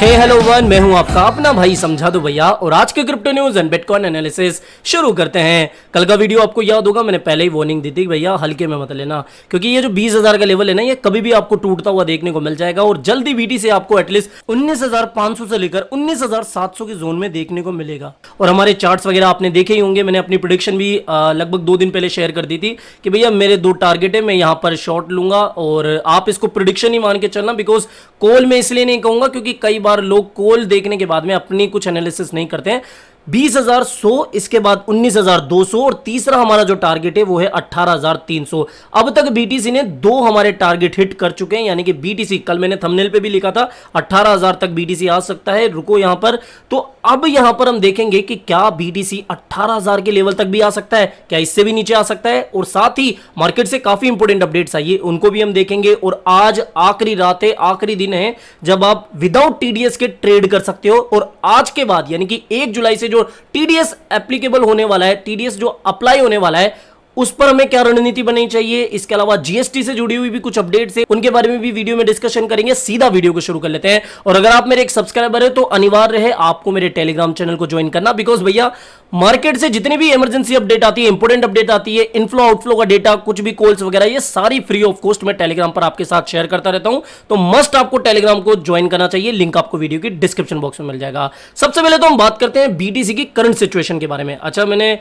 हे hello one मैं हूं आपका अपना भाई समझा दो भैया और आज के crypto news and bitcoin analysis शुरू करते हैं कल का वीडियो आपको याद होगा मैंने पहले ही वार्निंग दी थी भैया हल्के में मत लेना क्योंकि ये जो 20,000 का लेवल है ना ये कभी भी आपको टूटता हुआ देखने को मिल जाएगा और जल्दी बीटी से आपको एटलीस्ट उन्नीस से लेकर उन्नीस के जोन में देखने को मिलेगा और हमारे चार्ट वगैरह आपने देखे ही होंगे मैंने अपनी प्रोडिक्शन भी लगभग दो दिन पहले शेयर कर दी थी कि भैया मेरे दो टारगेट है मैं यहाँ पर शॉर्ट लूंगा और आप इसको प्रोडिक्शन ही मान के चलना बिकॉज कॉल में इसलिए नहीं कहूंगा क्योंकि कई बार लोग कोल देखने के बाद में अपनी कुछ एनालिसिस नहीं करते हैं बीस हजार इसके बाद उन्नीस हजार दो सौ और तीसरा हमारा जो टारगेट है वो है अट्ठारह हजार तीन अब तक बीटीसी ने दो हमारे टारगेट हिट कर चुके हैं यानी कि बीटीसी कल मैंने थंबनेल पे भी लिखा था 18,000 हजार तक बीटीसी आ सकता है रुको यहां पर तो अब यहां पर हम देखेंगे कि क्या बीटीसी अट्ठारह हजार के लेवल तक भी आ सकता है क्या इससे भी नीचे आ सकता है और साथ ही मार्केट से काफी इंपोर्टेंट अपडेट्स आई है उनको भी हम देखेंगे और आज आखिरी रात है आखिरी दिन है जब आप विदाउट टीडीएस के ट्रेड कर सकते हो और आज के बाद यानी कि एक जुलाई से जो जो टीडीएस एप्लीकेबल होने वाला है टीडीएस जो अप्लाई होने वाला है उस पर हमें क्या रणनीति बननी चाहिए इसके अलावा जीएसटी से जुड़ी हुई भी कुछ अपडेट है उनके बारे में भी वीडियो में डिस्कशन करेंगे सीधा वीडियो को शुरू कर लेते हैं और अगर आप मेरे एक सब्सक्राइबर है तो अनिवार्य है आपको मेरे टेलीग्राम चैनल को ज्वाइन करना बिकॉज भैया मार्केट से जितनी भी इमरजेंसी अपडेट आती है इंपोर्टेंट अपडेट आती है इनफ्लो आउटफ्लो का डेटा कुछ भी कॉल्स वगैरह ये सारी फ्री ऑफ कॉस्ट मैं टेलीग्राम पर आपके साथ शेयर करता रहता हूं तो मस्ट आपको टेलीग्राम को ज्वाइन करना चाहिए लिंक आपको वीडियो की डिस्क्रिप्शन बॉक्स में मिल जाएगा सबसे पहले तो हम बात करते हैं बीटीसी की करंट सिचुएशन के बारे में अच्छा मैंने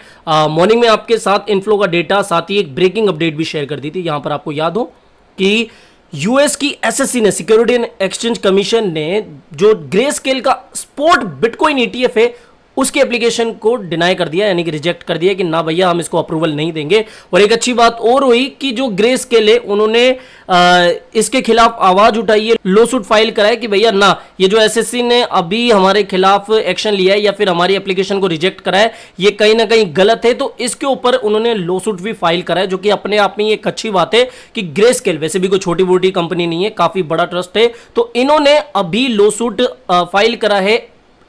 मॉर्निंग में आपके साथ इनफ्लो का डेटा डेटा साथ ही एक ब्रेकिंग अपडेट भी शेयर कर दी थी यहां पर आपको याद हो कि यूएस की एसएससी ने सिक्योरिटी एंड एक्सचेंज कमीशन ने जो ग्रे स्केल का स्पोर्ट बिटकॉइन ईटीएफ है उसकी एप्लीकेशन को डिनाई कर दिया यानी कि रिजेक्ट कर दिया कि ना भैया हम इसको अप्रूवल नहीं देंगे और एक अच्छी बात और हुई कि जो ग्रेस के लिए उन्होंने आ, इसके खिलाफ आवाज उठाई है सूट फाइल कराए कि भैया ना ये जो एसएससी ने अभी हमारे खिलाफ एक्शन लिया है या फिर हमारी एप्लीकेशन को रिजेक्ट कराया ये कहीं ना कहीं गलत है तो इसके ऊपर उन्होंने लो सूट भी फाइल कराया जो कि अपने आप में एक अच्छी बात है कि ग्रे स्केल वैसे भी कोई छोटी मोटी कंपनी नहीं है काफी बड़ा ट्रस्ट है तो इन्होंने अभी लो सूट फाइल करा है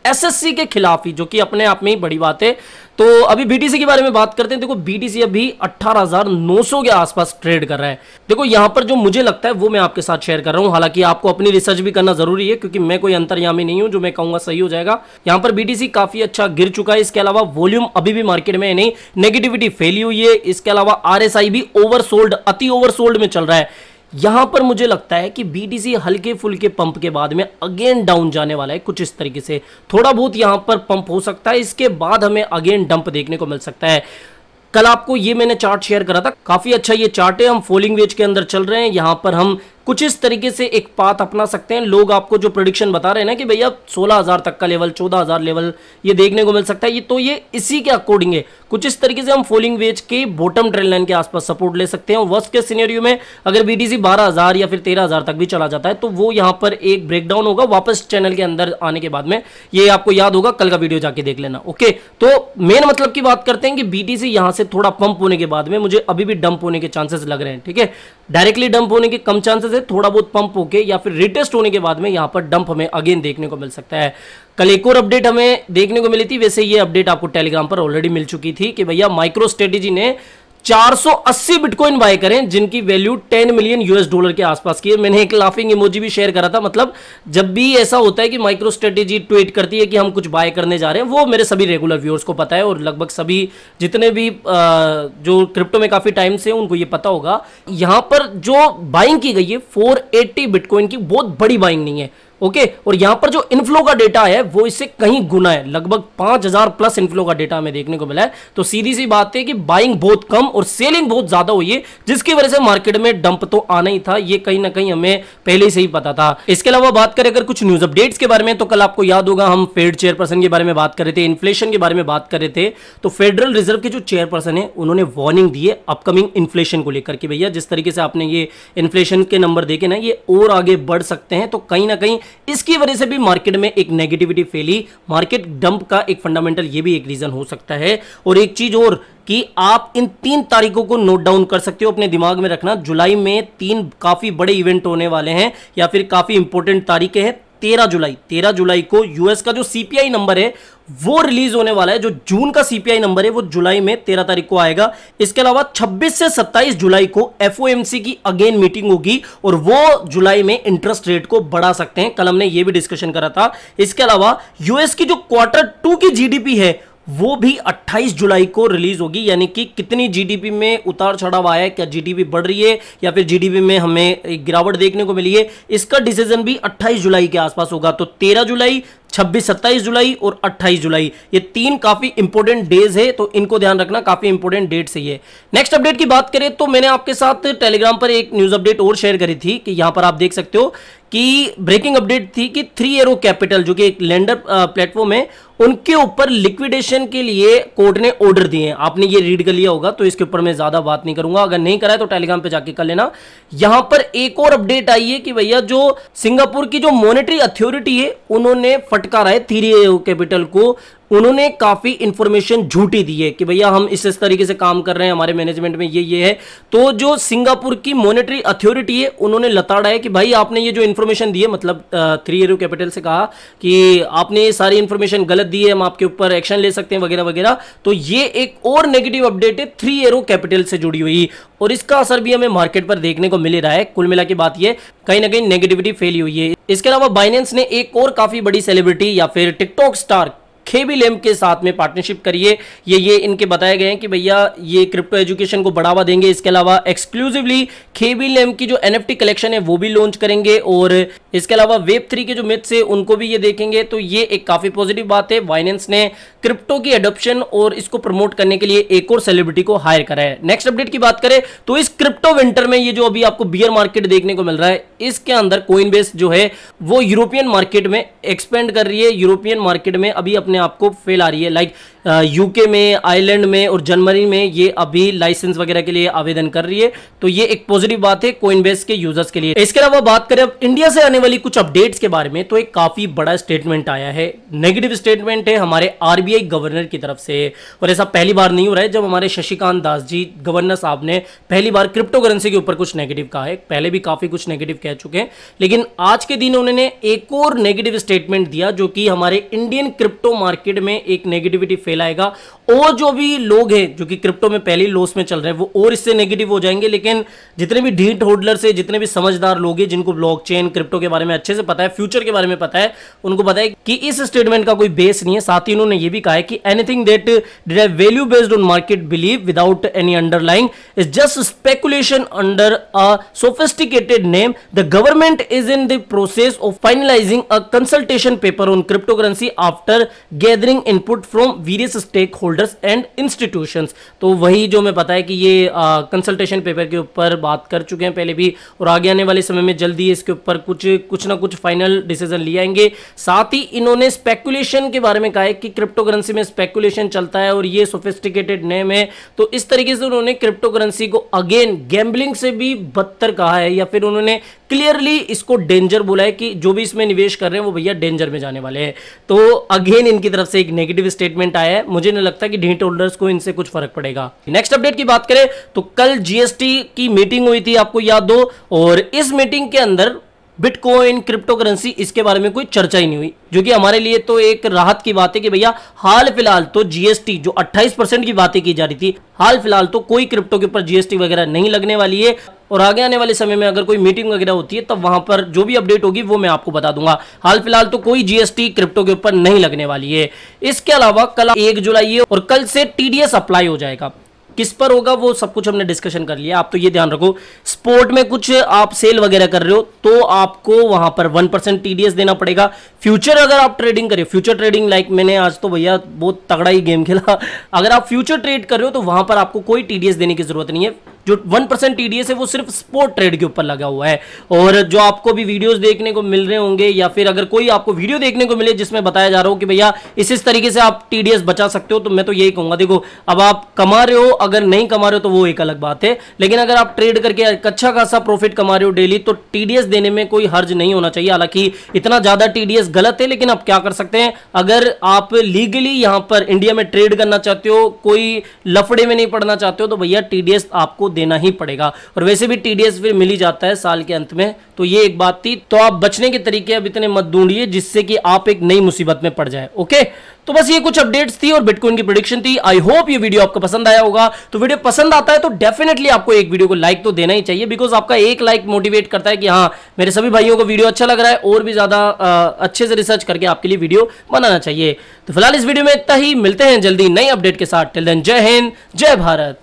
एसएससी के खिलाफ ही जो कि अपने आप में ही बड़ी बात है तो अभी बीटीसी के बारे में बात करते हैं देखो बीटीसी अभी 18,900 के आसपास ट्रेड कर रहा है देखो यहां पर जो मुझे लगता है वो मैं आपके साथ शेयर कर रहा हूं हालांकि आपको अपनी रिसर्च भी करना जरूरी है क्योंकि मैं कोई अंतर्यामी नहीं हूं जो मैं कहूंगा सही हो जाएगा यहां पर बीटीसी काफी अच्छा गिर चुका है इसके अलावा वॉल्यूम अभी भी मार्केट में नहीं नेगेटिविटी फेली हुई है इसके अलावा आर भी ओवर अति ओवर में चल रहा है यहां पर मुझे लगता है कि बीटीसी हल्के फुलके पंप के बाद में अगेन डाउन जाने वाला है कुछ इस तरीके से थोड़ा बहुत यहां पर पंप हो सकता है इसके बाद हमें अगेन डंप देखने को मिल सकता है कल आपको ये मैंने चार्ट शेयर करा था काफ़ी अच्छा ये चार्ट है हम फॉलिंग वेज के अंदर चल रहे हैं यहां पर हम कुछ इस तरीके से एक पाथ अपना सकते हैं लोग आपको जो प्रोडिक्शन बता रहे हैं ना कि भैया सोलह हज़ार तक का लेवल चौदह हज़ार लेवल ये देखने को मिल सकता है ये तो ये इसी के अकॉर्डिंग है कुछ इस तरीके से हम फॉलिंग वेज के बॉटम ट्रेन लाइन के आसपास सपोर्ट ले सकते हैं वर्स्ट के सीनेरियो में अगर बीटीसी बारह हज़ार या फिर तेरह हज़ार तक भी चला जाता है तो वो यहाँ पर एक ब्रेकडाउन होगा वापस चैनल के अंदर आने के बाद में ये आपको याद होगा कल का वीडियो जाके देख लेना ओके तो मेन मतलब की बात करते हैं कि बीटीसी यहाँ से थोड़ा पंप होने के बाद में मुझे अभी भी डंप होने के चांसेस लग रहे हैं ठीक है डायरेक्टली डंप होने के कम चांसेस से थोड़ा बहुत पंप होके या फिर रिटेस्ट होने के बाद में यहाँ पर डंप हमें अगेन देखने को मिल सकता है कल एक और अपडेट हमें देखने को मिली थी वैसे ये अपडेट आपको टेलीग्राम पर ऑलरेडी मिल चुकी थी कि भैया माइक्रो स्ट्रेटेजी ने 480 बिटकॉइन बाय करें जिनकी वैल्यू 10 मिलियन यूएस डॉलर के आसपास की है मैंने एक लाफिंग इमोजी भी शेयर करा था मतलब जब भी ऐसा होता है कि माइक्रो स्ट्रेटेजी ट्वीट करती है कि हम कुछ बाय करने जा रहे हैं वो मेरे सभी रेगुलर व्यूअर्स को पता है और लगभग सभी जितने भी जो क्रिप्टो में काफ़ी टाइम से उनको ये पता होगा यहां पर जो बाइंग की गई है फोर बिटकॉइन की बहुत बड़ी बाइंग नहीं है ओके और यहां पर जो इनफ्लो का डेटा है वो इससे कहीं गुना है लगभग 5000 प्लस इनफ्लो का डेटा हमें देखने को मिला है तो सीधी सी बात है कि बाइंग बहुत कम और सेलिंग बहुत ज्यादा हुई है जिसकी वजह से मार्केट में डंप तो आना ही था ये कहीं ना कहीं हमें पहले से ही पता था इसके अलावा बात करें अगर कुछ न्यूज अपडेट्स के बारे में तो कल आपको याद होगा हम फेड चेयरपर्सन के बारे में बात कर रहे थे इन्फ्लेशन के बारे में बात कर रहे थे तो फेडरल रिजर्व के जो चेयरपर्सन है उन्होंने वार्निंग दी है अपकमिंग इन्फ्लेशन को लेकर के भैया जिस तरीके से आपने ये इन्फ्लेशन के नंबर देखे ना ये और आगे बढ़ सकते हैं तो कहीं ना कहीं इसकी वजह से भी मार्केट में एक नेगेटिविटी फैली मार्केट डंप का एक फंडामेंटल ये भी एक रीजन हो सकता है और एक चीज और कि आप इन तीन तारीखों को नोट डाउन कर सकते हो अपने दिमाग में रखना जुलाई में तीन काफी बड़े इवेंट होने वाले हैं या फिर काफी इंपॉर्टेंट तारीखें हैं तेरह जुलाई तेरह जुलाई को यूएस का जो सीपीआई नंबर है वो रिलीज होने वाला है जो जून का सीपीआई नंबर है वो जुलाई में तेरह तारीख को आएगा इसके अलावा 26 से 27 जुलाई को एफओएमसी की अगेन मीटिंग होगी और वो जुलाई में इंटरेस्ट रेट को बढ़ा सकते हैं कल हमने ये भी डिस्कशन करा था इसके अलावा यूएस की जो क्वार्टर टू की जीडीपी है वो भी 28 जुलाई को रिलीज होगी यानी कि कितनी जीडीपी में उतार चढ़ाव आया है क्या जीडीपी बढ़ रही है या फिर जीडीपी में हमें गिरावट देखने को मिली है इसका डिसीजन भी 28 जुलाई के आसपास होगा तो 13 जुलाई छब्बीस सत्ताईस जुलाई और अट्ठाईस जुलाई ये तीन काफी इंपोर्टेंट डेज है तो इनको ध्यान रखना काफी इंपोर्टेंट डेट से ये नेक्स्ट अपडेट की बात करें तो मैंने आपके साथ टेलीग्राम पर एक न्यूज अपडेट और शेयर करी थी कि यहां पर आप देख सकते हो कि ब्रेकिंग अपडेट थी कि थ्री एरो कैपिटल जो कि एक लैंडर प्लेटफॉर्म है उनके ऊपर लिक्विडेशन के लिए कोर्ट ने ऑर्डर दिए हैं आपने ये रीड कर लिया होगा तो इसके ऊपर मैं ज्यादा बात नहीं करूंगा अगर नहीं करा है तो टेलीग्राम पे जाके कर लेना यहां पर एक और अपडेट आई है कि भैया जो सिंगापुर की जो मॉनेटरी अथॉरिटी है उन्होंने फटकारा रहे थ्री कैपिटल को उन्होंने काफ़ी इंफॉर्मेशन झूठी दी है कि भैया हम इस इस तरीके से काम कर रहे हैं हमारे मैनेजमेंट में ये ये है तो जो सिंगापुर की मॉनेटरी अथॉरिटी है उन्होंने लताड़ा है कि भाई आपने ये जो इन्फॉर्मेशन दी है मतलब थ्री एरो कैपिटल से कहा कि आपने ये सारी इन्फॉर्मेशन गलत दी है हम आपके ऊपर एक्शन ले सकते हैं वगैरह वगैरह तो ये एक और नेगेटिव अपडेट है थ्री एरो कैपिटल से जुड़ी हुई और इसका असर भी हमें मार्केट पर देखने को मिल रहा है कुल मिला बात यह कहीं ना कहीं नेगेटिविटी फैली हुई है इसके अलावा बाइनेंस ने एक और काफी बड़ी सेलिब्रिटी या फिर टिकटॉक स्टार खेबी लेम के साथ में पार्टनरशिप करिए ये ये इनके बताए गए हैं कि भैया ये क्रिप्टो एजुकेशन को बढ़ावा देंगे इसके अलावा एक्सक्लूसिवली खेबी लेम की जो एनएफटी कलेक्शन है वो भी लॉन्च करेंगे और इसके अलावा वेब थ्री के जो मिथ्स है उनको भी ये देखेंगे तो ये एक काफ़ी पॉजिटिव बात है वाइनेंस ने क्रिप्टो की एडोप्शन और इसको प्रमोट करने के लिए एक और सेलिब्रिटी को हायर करा है नेक्स्ट अपडेट की बात करें तो इस क्रिप्टो विंटर में ये जो अभी आपको बियर मार्केट देखने को मिल रहा है इसके अंदर कोइन जो है वो यूरोपियन मार्केट में एक्सपेंड कर रही है यूरोपियन मार्केट में अभी अपने में आपको फेल आ रही है लाइक यूके में आयरलैंड में और जर्मनी में ये अभी लाइसेंस वगैरह के लिए आवेदन कर रही है तो ये एक पॉजिटिव बात है कोइन के यूजर्स के लिए इसके अलावा बात करें अब इंडिया से आने वाली कुछ अपडेट्स के बारे में तो एक काफी बड़ा स्टेटमेंट आया है नेगेटिव स्टेटमेंट है हमारे आरबीआई गवर्नर की तरफ से और ऐसा पहली बार नहीं हो रहा है जब हमारे शशिकांत दास जी गवर्नर साहब ने पहली बार क्रिप्टो करेंसी के ऊपर कुछ नेगेटिव कहा है पहले भी काफी कुछ नेगेटिव कह चुके हैं लेकिन आज के दिन उन्होंने एक और नेगेटिव स्टेटमेंट दिया जो कि हमारे इंडियन क्रिप्टो मार्केट में एक नेगेटिविटी फेल खेल आएगा और जो भी लोग हैं जो कि क्रिप्टो में पहले लॉस में चल रहे हैं वो और इससे नेगेटिव हो जाएंगे लेकिन जितने भी ढीट होल्डर से जितने भी समझदार लोग हैं जिनको ब्लॉकचेन क्रिप्टो के बारे में अच्छे से पता है फ्यूचर के बारे में पता है उनको पता है कि इस स्टेटमेंट का कोई बेस नहीं है साथ ही उन्होंने ये भी कहा है कि anything that derive value based on market believe without any underlying is just speculation under a sophisticated name the government is in the process of finalising a consultation paper on crypto currency after gathering input from various various stake holders and institution तो वही जो मैं पता है कि ये consultation paper के ऊपर बात कर चुके हैं पहले भी और आगे आने वाले समय में जल्दी इसके ऊपर कुछ कुछ ना कुछ फाइनल डिसीजन लिया आएंगे साथ ही इन्होंने स्पेकुलेशन के बारे में कहा है कि क्रिप्टो करेंसी में स्पेकुलेशन चलता है और ये सोफिस्टिकेटेड नेम है तो इस तरीके से उन्होंने क्रिप्टो करेंसी को अगेन गैम्बलिंग से भी बदतर कहा है या फिर उन्होंने क्लियरली इसको डेंजर बोला है कि जो भी इसमें निवेश कर रहे हैं वो भैया डेंजर में जाने वाले हैं तो अगेन इनकी तरफ से एक नेगेटिव स्टेटमेंट आया है मुझे नहीं लगता कि ढीट होल्डर्स को इनसे कुछ फर्क पड़ेगा नेक्स्ट अपडेट की बात करें तो कल जीएसटी की मीटिंग हुई थी आपको याद दो और इस मीटिंग के अंदर बिटकॉइन क्रिप्टो करेंसी इसके बारे में कोई चर्चा ही नहीं हुई जो कि हमारे लिए तो एक राहत की बात है कि भैया हाल फिलहाल तो जीएसटी जो 28 परसेंट की बातें की जा रही थी हाल फिलहाल तो कोई क्रिप्टो के ऊपर जीएसटी वगैरह नहीं लगने वाली है और आगे आने वाले समय में अगर कोई मीटिंग वगैरह होती है तब वहां पर जो भी अपडेट होगी वो मैं आपको बता दूंगा हाल फिलहाल तो कोई जीएसटी क्रिप्टो के ऊपर नहीं लगने वाली है इसके अलावा कल एक जुलाई है और कल से टीडीएस अप्लाई हो जाएगा किस पर होगा वो सब कुछ हमने डिस्कशन कर लिया आप तो ये ध्यान रखो स्पोर्ट में कुछ आप सेल वगैरह कर रहे हो तो आपको वहां पर वन परसेंट टीडीएस देना पड़ेगा फ्यूचर अगर आप ट्रेडिंग करें फ्यूचर ट्रेडिंग लाइक मैंने आज तो भैया बहुत तगड़ा ही गेम खेला अगर आप फ्यूचर ट्रेड कर रहे हो तो वहां पर आपको कोई टीडीएस देने की जरूरत नहीं है जो वन परसेंट टीडीएस है वो सिर्फ स्पोर्ट ट्रेड के ऊपर लगा हुआ है और जो आपको भी वीडियोस देखने को मिल रहे होंगे या फिर अगर कोई आपको वीडियो देखने को मिले जिसमें बताया जा रहा हो कि भैया इस इस तरीके से आप टीडीएस बचा सकते हो तो मैं तो यही कहूंगा देखो अब आप कमा रहे हो अगर नहीं कमा रहे हो तो वो एक अलग बात है लेकिन अगर आप ट्रेड करके अच्छा खासा प्रॉफिट कमा रहे हो डेली तो टीडीएस देने में कोई हर्ज नहीं होना चाहिए हालांकि इतना ज्यादा टीडीएस गलत है लेकिन आप क्या कर सकते हैं अगर आप लीगली यहां पर इंडिया में ट्रेड करना चाहते हो कोई लफड़े में नहीं पड़ना चाहते हो तो भैया टीडीएस आपको देना ही पड़ेगा और वैसे भी टीडीएस फिर मिल ही जाता है साल के अंत में तो ये एक बात थी तो आप बचने के तरीके अब इतने मत ढूंढिए जिससे कि आप एक नई मुसीबत में पड़ जाए ओके तो बस ये कुछ अपडेट्स थी और बिटकॉइन की प्रोडिक्शन थी आई होप ये वीडियो आपको पसंद आया होगा तो वीडियो पसंद आता है तो डेफिनेटली आपको एक वीडियो को लाइक तो देना ही चाहिए बिकॉज आपका एक लाइक मोटिवेट करता है कि हाँ मेरे सभी भाइयों को वीडियो अच्छा लग रहा है और भी ज्यादा अच्छे से रिसर्च करके आपके लिए वीडियो बनाना चाहिए तो फिलहाल इस वीडियो में इतना ही मिलते हैं जल्दी नई अपडेट के साथ टिल देन जय हिंद जय भारत